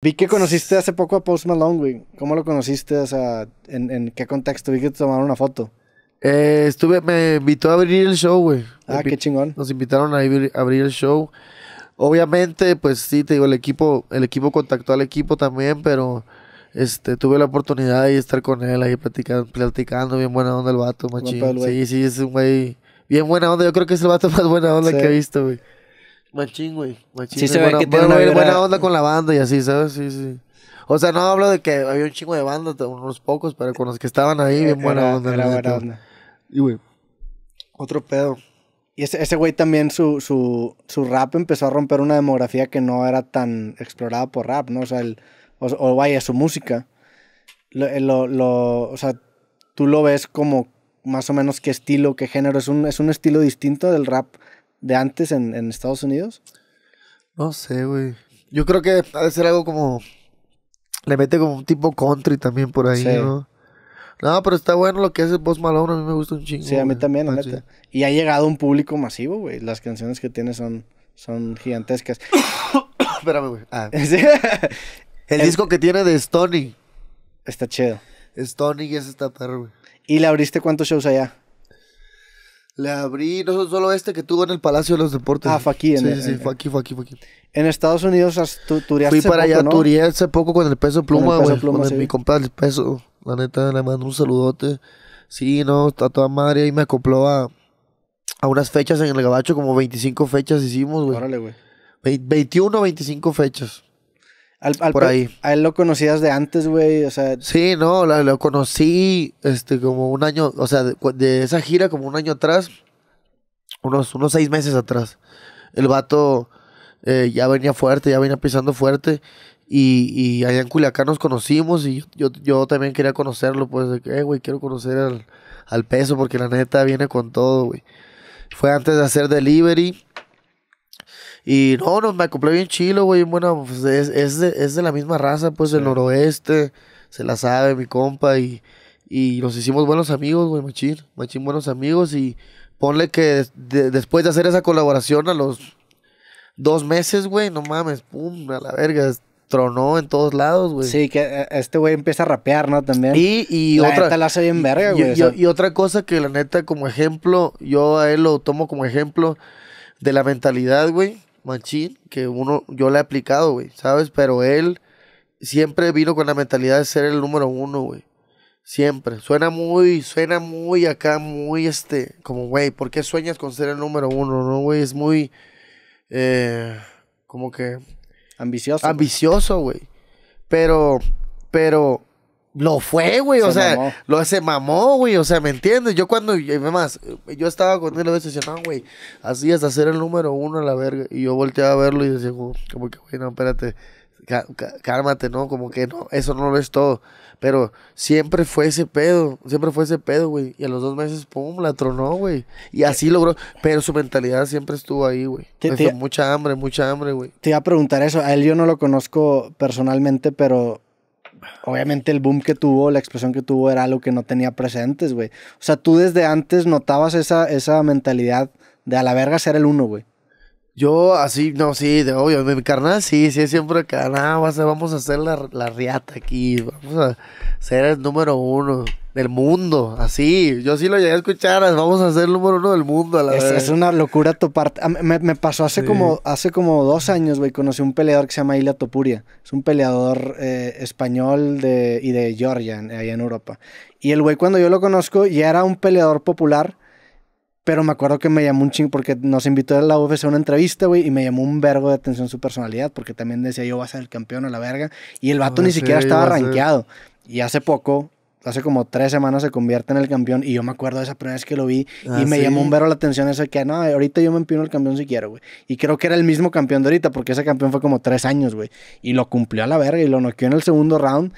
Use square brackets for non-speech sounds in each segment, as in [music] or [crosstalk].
Vi que conociste hace poco a Post Malone, güey. ¿Cómo lo conociste? O sea, ¿en, qué contexto? Vi que te tomaron una foto. Eh, estuve, me invitó a abrir el show, güey. Ah, qué chingón. Nos invitaron a abrir, el show. Obviamente, pues sí, te digo, el equipo, el equipo contactó al equipo también, pero este, tuve la oportunidad de estar con él ahí platicando, platicando bien buena onda el vato, machín. sí, sí, es un güey bien buena onda. Yo creo que es el vato [laughs] más buena onda que he visto, güey. Machín, güey. Sí, se ve que tiene buena, buena onda con la banda y así, ¿sabes? Sí, sí. O sea, no hablo de que había un chingo de banda unos pocos, pero con los que estaban ahí, bien buena onda. Y, güey, otro pedo. Y ese, ese güey también, su, su, su, rap empezó a romper una demografía que no era tan explorada por rap, ¿no? O sea, el, o, vaya, su música. Eh, lo, lo, o sea, tú lo ves como más o menos qué estilo, qué género. Es un, es un estilo distinto del rap de antes en, Estados Unidos? No sé, güey. Yo creo que ha de ser algo como. Le mete como un tipo country también por ahí, ¿no? No, pero está bueno lo que hace Post Malone, a mí me gusta un chingo. Sí, a mí también, Y ha llegado un público masivo, güey. Las canciones que tiene son, son gigantescas. [coughs] Espérame, güey. Ah. [laughs] El, disco que tiene de Stony. Está chido. Stony es esta tarde, güey. ¿Y le abriste cuántos shows allá? Le abrí, no solo este que tuvo en el Palacio de los Deportes. Ah, fue aquí. En sí, sí, fue aquí, fue aquí, fue aquí. En Estados Unidos tú tureaste Fui para allá, ¿no? hace poco con el peso pluma, güey. Con, el peso pluma, mi compra el peso. La neta, le mando un saludote. Sí, no, está toda madre. Y me acopló a, a unas fechas en el gabacho, como 25 fechas hicimos, güey. Órale, güey. 21, 25 fechas por ahí. A él lo conocías de antes, güey, o sea... Sí, no, lo conocí este, como un año, o sea, de, esa gira como un año atrás, unos, unos seis meses atrás. El vato eh, ya venía fuerte, ya venía pisando fuerte y, allá en Culiacán nos conocimos y yo, yo también quería conocerlo, pues, de que, eh, güey, quiero conocer al, al peso porque la neta viene con todo, güey. Fue antes de hacer delivery y no, no, me acoplé bien chilo, güey. Bueno, pues es, es, de, es de la misma raza, pues del noroeste. Se la sabe mi compa y, nos hicimos buenos amigos, güey, machín. Machín, buenos amigos. Y ponle que después de hacer esa colaboración a los dos meses, güey, no mames, pum, a la verga tronó en todos lados, güey. Sí, que eh, este güey empieza a rapear, ¿no? También. Y, y, y, otra cosa que la neta, como ejemplo, yo a él lo tomo como ejemplo de la mentalidad, güey machín, que uno, yo le he aplicado, güey, ¿sabes? Pero él siempre vino con la mentalidad de ser el número uno, güey. Siempre. Suena muy, suena muy acá, muy este, como, güey, ¿por qué sueñas con ser el número uno, no, güey? Es muy, eh, como que... Ambicioso. Ambicioso, güey. Pero, pero lo fue, güey, o sea, lo se mamó, güey, o sea, ¿me entiendes? Yo cuando, más, yo estaba con él a no, güey, así hasta hacer el número uno a la verga. Y yo volteaba a verlo y decía, como, que, güey, no, espérate, cálmate, ¿no? Como que no, eso no lo es todo. Pero siempre fue ese pedo, siempre fue ese pedo, güey. Y a los dos meses, pum, la tronó, güey. Y así logró. Pero su mentalidad siempre estuvo ahí, güey. Mucha hambre, mucha hambre, güey. Te iba a preguntar eso. A él yo no lo conozco personalmente, pero obviamente el boom que tuvo, la expresión que tuvo era algo que no tenía presentes, güey. O sea, tú desde antes notabas esa, esa mentalidad de a la verga ser el uno, güey. Yo así, no, sí, de obvio, mi carnal sí, sí, siempre acá, ah, nada, vamos a hacer la, la riata aquí, vamos a ser el número uno. El mundo, así. Yo sí lo llegué a escuchar, vamos a ser el número uno del mundo es, una locura toparte ah, Me, pasó hace, como, hace como dos años, güey, conocí un peleador que se llama Ila Topuria. Es un peleador eh, español y de Georgia, ahí en Europa. Y el güey, cuando yo lo conozco, ya era un peleador popular. Pero me acuerdo que me llamó un ching porque nos invitó a la UFC a una entrevista, güey, y me llamó un vergo de atención su personalidad, porque también decía yo voy a ser el campeón a la verga. Y el ah, vato ni siquiera estaba rankeado. Y hace poco hace como tres semanas se convierte en el campeón y yo me acuerdo de esa primera vez que lo vi y ah, me llamó un vero la atención eso de que, no, ahorita yo me empino el campeón si quiero, güey. Y creo que era el mismo campeón de ahorita porque ese campeón fue como tres años, güey. Y lo cumplió a la verga y lo noqueó en el segundo round.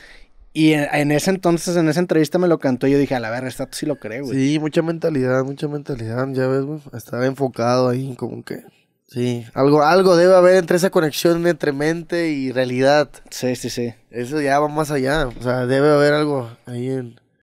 Y en, ese entonces, en esa entrevista me lo cantó y yo dije, a la verga, esto sí lo creo, güey. Sí, mucha mentalidad, mucha mentalidad, ya ves, güey. Estaba enfocado ahí como que... Sí, algo, algo debe haber entre esa conexión entre mente y realidad. Sí, sí, sí. Eso ya va más allá. O sea, debe haber algo ahí en,